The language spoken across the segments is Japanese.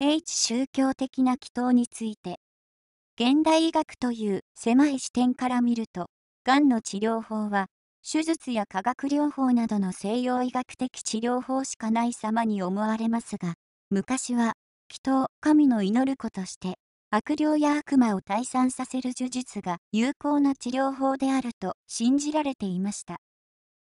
H 宗教的な祈祷について現代医学という狭い視点から見るとがんの治療法は手術や化学療法などの西洋医学的治療法しかない様に思われますが昔は祈祷神の祈る子として悪霊や悪魔を退散させる呪術が有効な治療法であると信じられていました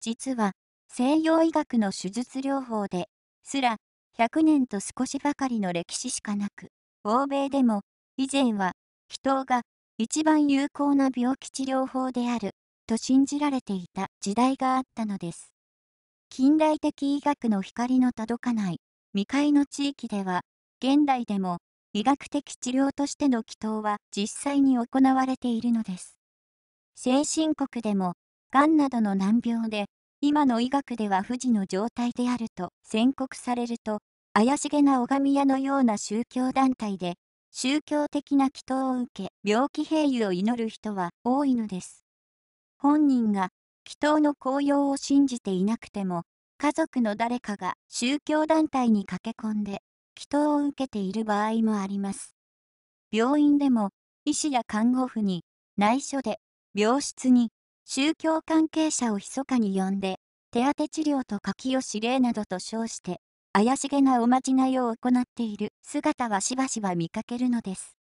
実は西洋医学の手術療法ですら100年と少しばかりの歴史しかなく、欧米でも以前は祈祷が一番有効な病気治療法であると信じられていた時代があったのです。近代的医学の光の届かない未開の地域では、現代でも医学的治療としての祈祷は実際に行われているのです。先進国でも、がんなどの難病で今の医学では不治の状態であると宣告されると、怪しげな拝み屋のような宗教団体で、宗教的な祈祷を受け、病気平癒を祈る人は多いのです。本人が祈祷の効用を信じていなくても、家族の誰かが宗教団体に駆け込んで、祈祷を受けている場合もあります。病院でも、医師や看護婦に、内緒で、病室に、宗教関係者を密かに呼んで、手当治療と書きを指令などと称して、怪しげなおまじないを行っている姿はしばしば見かけるのです。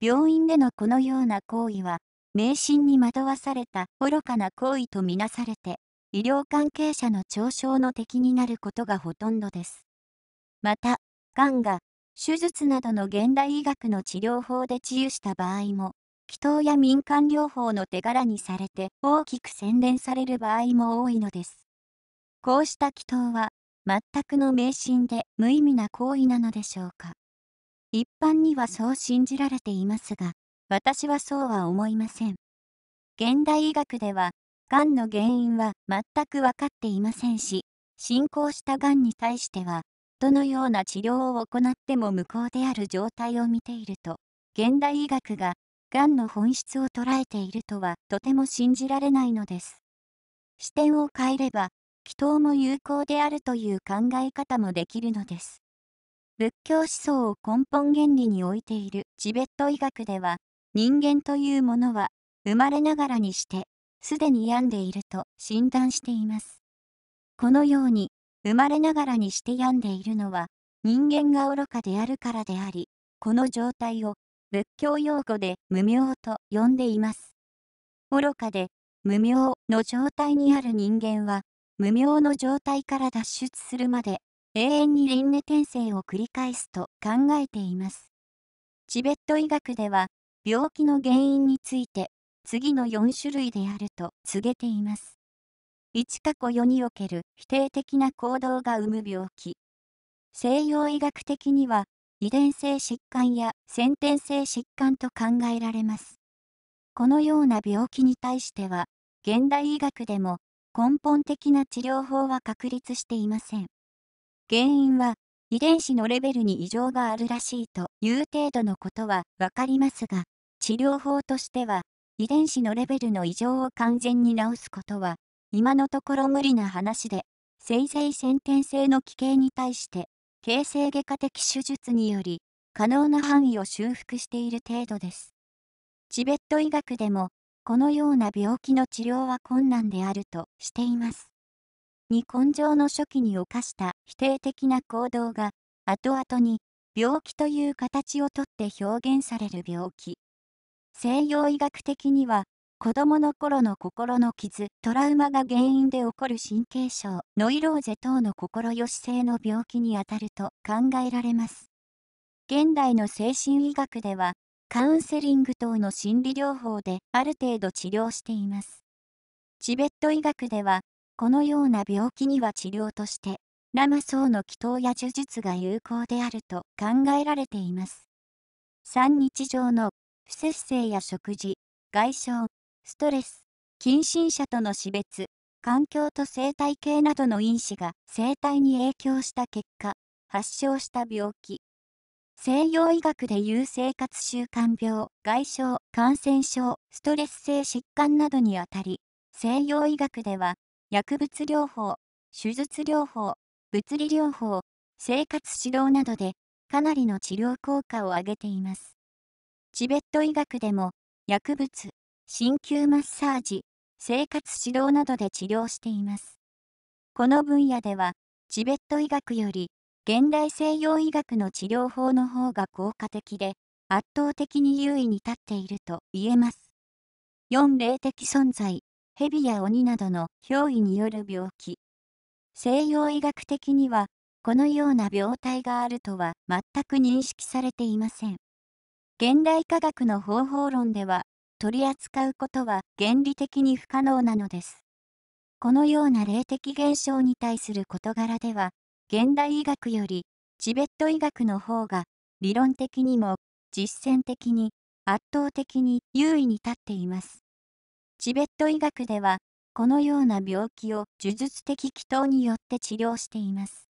病院でのこのような行為は、迷信に惑わされた愚かな行為とみなされて、医療関係者の嘲笑の敵になることがほとんどです。また、がんが手術などの現代医学の治療法で治癒した場合も、祈祷や民間療法の手柄にされて大きく洗練される場合も多いのです。こうした祈祷は、全くの迷信で無意味な行為なのでしょうか。一般にはそう信じられていますが、私はそうは思いません。現代医学では、がんの原因は全く分かっていませんし、進行したがんに対しては、どのような治療を行っても無効である状態を見ていると、現代医学ががんの本質を捉えているとはとても信じられないのです。視点を変えれば、祈祷も有効であるという考え方もできるのです。仏教思想を根本原理に置いているチベット医学では、人間というものは生まれながらにして、すでに病んでいると診断しています。このように、生まれながらにして病んでいるのは、人間が愚かであるからであり、この状態を仏教用語で無明と呼んでいます。愚かで無明の状態にある人間は、無明の状態から脱出するまで永遠に輪廻転生を繰り返すと考えています。チベット医学では、病気の原因について、次の4種類であると告げています。1過去4における否定的な行動が生む病気。西洋医学的には遺伝性疾患や先天性疾患と考えられます。このような病気に対しては、現代医学でも根本的な治療法は確立していません。原因は遺伝子のレベルに異常があるらしいという程度のことはわかりますが、治療法としては遺伝子のレベルの異常を完全に治すことは今のところ無理な話で、せいぜい先天性の危険に対して形成外科的手術により可能な範囲を修復している程度です。チベット医学でもこのような病気の治療は困難であるとしています。に根性の初期に犯した否定的な行動が後々に病気という形をとって表現される病気。西洋医学的には子供の頃の心の傷、トラウマが原因で起こる神経症、ノイローゼ等の心よし性の病気にあたると考えられます。現代の精神医学では、カウンセリング等の心理療法である程度治療しています。チベット医学では、このような病気には治療として、ラマソの祈祷や呪術が有効であると考えられています。3日常の不節制や食事、外傷、ストレス、近親者との死別、環境と生態系などの因子が生態に影響した結果、発症した病気。西洋医学でいう生活習慣病、外傷、感染症、ストレス性疾患などにあたり、西洋医学では、薬物療法、手術療法、物理療法、生活指導などで、かなりの治療効果を上げています。チベット医学でも、薬物、鍼灸マッサージ、生活指導などで治療しています。この分野では、チベット医学より現代西洋医学の治療法の方が効果的で、圧倒的に優位に立っていると言えます。4霊的存在、蛇や鬼などの憑依による病気。西洋医学的には、このような病態があるとは全く認識されていません。現代科学の方法論では取り扱うことは原理的に不可能なのです。このような霊的現象に対する事柄では、現代医学よりチベット医学の方が理論的にも実践的に圧倒的に優位に立っています。チベット医学ではこのような病気を呪術的祈祷によって治療しています。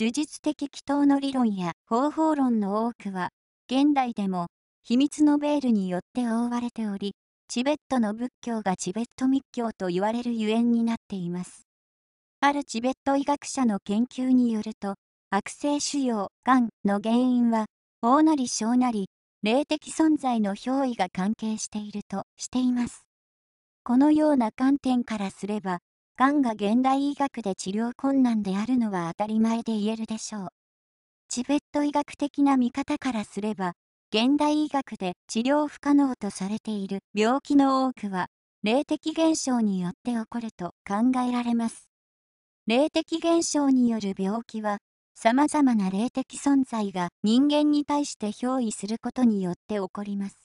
呪術的祈祷の理論や方法論の多くは現代でも秘密のベールによって覆われており、チベットの仏教がチベット密教と言われるゆえんになっています。あるチベット医学者の研究によると、悪性腫瘍、がんの原因は、大なり小なり、霊的存在の憑依が関係しているとしています。このような観点からすれば、がんが現代医学で治療困難であるのは当たり前で言えるでしょう。チベット医学的な見方からすれば、現代医学で治療不可能とされている病気の多くは、霊的現象によって起こると考えられます。霊的現象による病気は、様々な霊的存在が人間に対して憑依することによって起こります。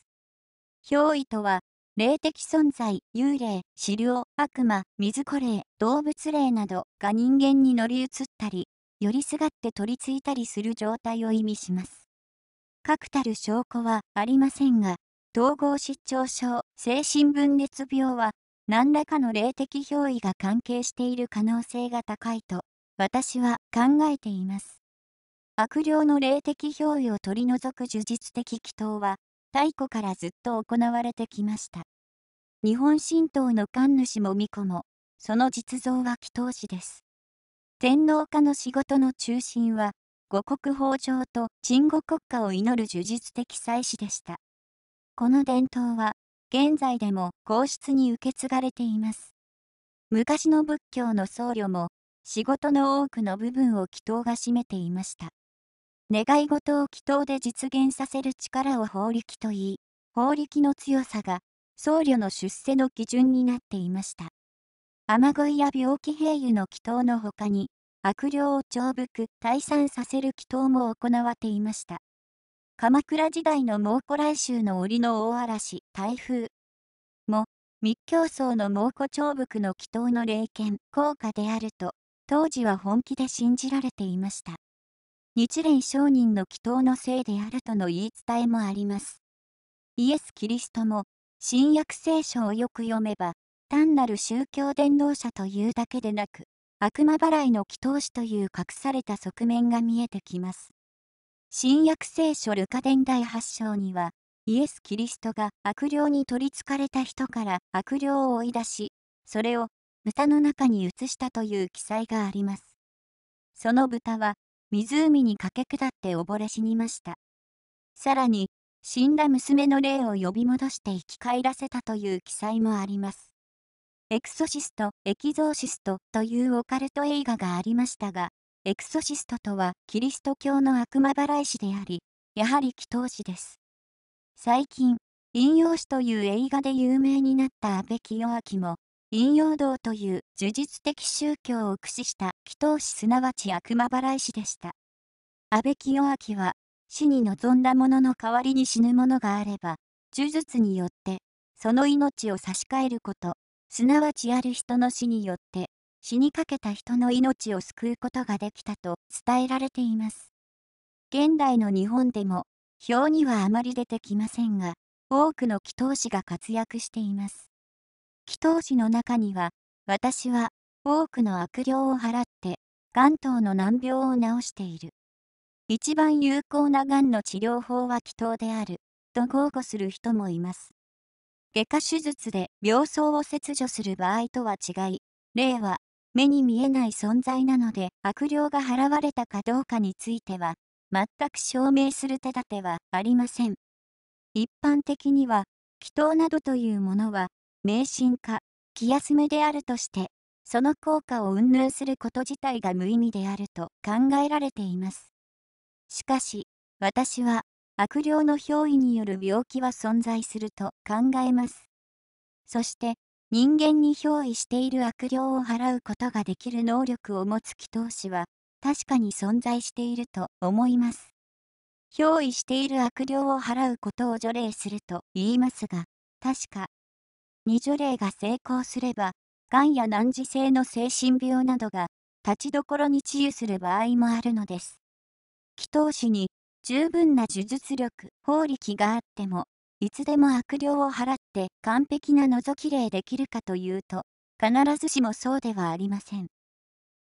憑依とは、霊的存在、幽霊、死霊、悪魔、水子霊、動物霊などが人間に乗り移ったり、寄りすがって取り付いたりする状態を意味します。確たる証拠はありませんが、統合失調症、精神分裂病は、何らかの霊的憑依が関係している可能性が高いと、私は考えています。悪霊の霊的憑依を取り除く呪術的祈祷は、太古からずっと行われてきました。日本神道の神主も巫女も、その実像は祈祷師です。天皇家の仕事の中心は、五国豊穣と鎮護国家を祈る呪術的祭祀でした。この伝統は、現在でも皇室に受け継がれています。昔の仏教の僧侶も、仕事の多くの部分を祈祷が占めていました。願い事を祈祷で実現させる力を法力と言い、法力の強さが僧侶の出世の基準になっていました。雨乞いや病気併誘の祈祷の他に、悪霊を長伏、退散させる祈祷も行われていました。鎌倉時代の蒙古来襲の折の大嵐、台風も、密教僧の蒙古長伏の祈祷の霊験、効果であると、当時は本気で信じられていました。日蓮商人の祈祷のせいであるとの言い伝えもあります。イエス・キリストも、新約聖書をよく読めば、単なる宗教伝道者というだけでなく、悪魔払いの祈祷師という隠された側面が見えてきます。新約聖書ルカ伝第8章には、イエス・キリストが悪霊に取りつかれた人から悪霊を追い出し、それを豚の中に移したという記載があります。その豚は湖に駆け下って溺れ死にました。さらに、死んだ娘の霊を呼び戻して生き返らせたという記載もあります。エクソシスト、エキゾーシストというオカルト映画がありましたが、エクソシストとはキリスト教の悪魔払い師であり、やはり祈祷師です。最近、引用師という映画で有名になった安倍清明も、引用道という呪術的宗教を駆使した祈祷師すなわち悪魔払い師でした。安倍清明は、死に望んだ者の代わりに死ぬ者があれば、呪術によって、その命を差し替えること、すなわちある人の死によって死にかけた人の命を救うことができたと伝えられています。現代の日本でも表にはあまり出てきませんが、多くの祈祷師が活躍しています。祈祷師の中には、私は多くの悪霊を払って、関東の難病を治している。一番有効な癌の治療法は祈祷である、と豪語する人もいます。外科手術で病巣を切除する場合とは違い、例は目に見えない存在なので悪霊が払われたかどうかについては、全く証明する手立てはありません。一般的には、祈祷などというものは、迷信か気休めであるとして、その効果を云々すること自体が無意味であると考えられています。しかし、私は悪霊の憑依による病気は存在すると考えます。そして、人間に憑依している悪霊を払うことができる能力を持つ祈祷師は、確かに存在していると思います。憑依している悪霊を払うことを除霊すると言いますが、確か、二除霊が成功すれば、癌や難治性の精神病などが、立ちどころに治癒する場合もあるのです。祈祷師に十分な呪術力、法力があっても、いつでも悪霊を払って完璧な覗き霊できるかというと、必ずしもそうではありません。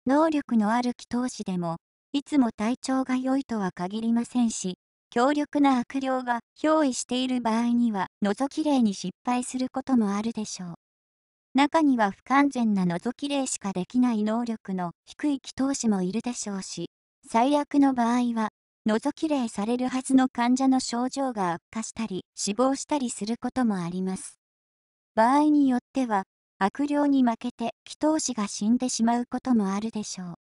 能力のある祈祷師でも、いつも体調が良いとは限りませんし、強力な悪霊が憑依している場合には、覗き霊に失敗することもあるでしょう。中には不完全な覗き霊しかできない能力の低い祈祷師もいるでしょうし、最悪の場合は覗き例されるはずの患者の症状が悪化したり死亡したりすることもあります。場合によっては悪霊に負けて祈祷師が死んでしまうこともあるでしょう。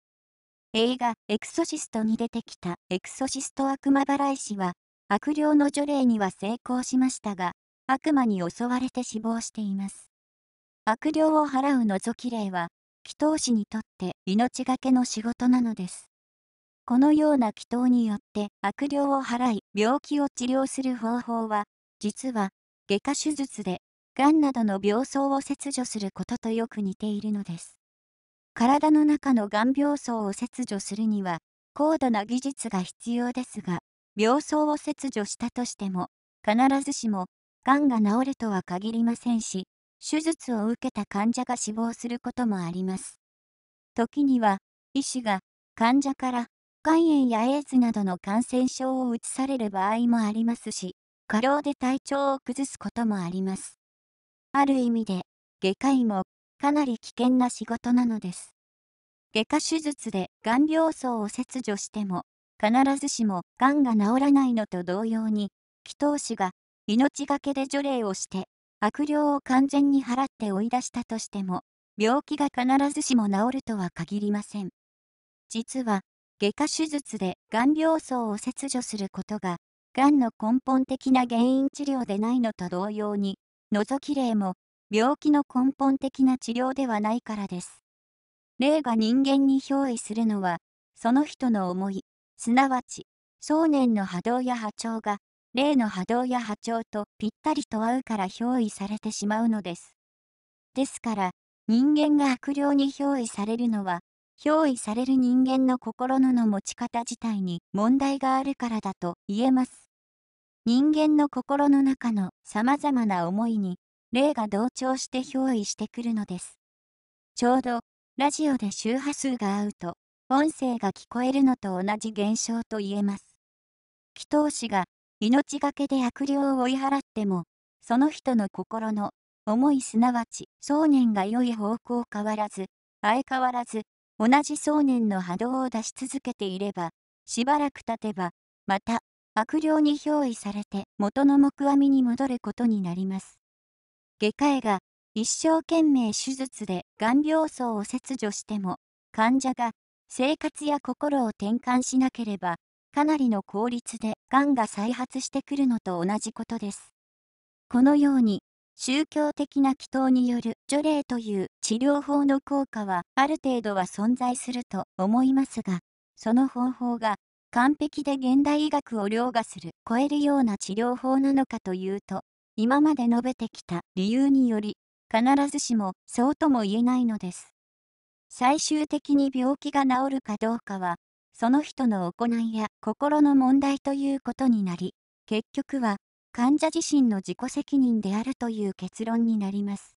映画「エクソシスト」に出てきたエクソシスト悪魔払い師は悪霊の除霊には成功しましたが悪魔に襲われて死亡しています。悪霊を払う覗き霊は祈祷師にとって命がけの仕事なのです。このような祈祷によって悪霊を払い病気を治療する方法は、実は、外科手術で、がんなどの病巣を切除することとよく似ているのです。体の中のがん病巣を切除するには、高度な技術が必要ですが、病巣を切除したとしても、必ずしも、がんが治るとは限りませんし、手術を受けた患者が死亡することもあります。時には、医師が患者から肝炎やエイズなどの感染症を移される場合もありますし、過労で体調を崩すこともあります。ある意味で、外科医もかなり危険な仕事なのです。外科手術でがん病巣を切除しても、必ずしもがんが治らないのと同様に、祈祷師が命がけで除霊をして、悪霊を完全に払って追い出したとしても、病気が必ずしも治るとは限りません。実は、外科手術でがん病巣を切除することが、がんの根本的な原因治療でないのと同様に、覗き例も、病気の根本的な治療ではないからです。霊が人間に憑依するのは、その人の思い、すなわち、想念の波動や波長が、霊の波動や波長とぴったりと合うから憑依されてしまうのです。ですから、人間が悪霊に憑依されるのは、憑依される人間の心のの持ち方自体に問題があるからだと言えます。人間の心の中の様々な思いに、霊が同調して憑依してくるのです。ちょうど、ラジオで周波数が合うと、音声が聞こえるのと同じ現象と言えます。祈祷師が命がけで悪霊を追い払っても、その人の心の思いすなわち想念が良い方向変わらず、相変わらず同じ想念の波動を出し続けていれば、しばらく経てば、また悪霊に憑依されて元の木阿弥に戻ることになります。外科医が一生懸命手術でがん病巣を切除しても、患者が生活や心を転換しなければ、かなりの効率でがんが再発してくるのと同じことです。このように、宗教的な祈祷による除霊という治療法の効果はある程度は存在すると思いますが、その方法が完璧で現代医学を凌駕する超えるような治療法なのかというと、今まで述べてきた理由により、必ずしもそうとも言えないのです。最終的に病気が治るかどうかは、その人の行いや心の問題ということになり、結局は患者自身の自己責任であるという結論になります。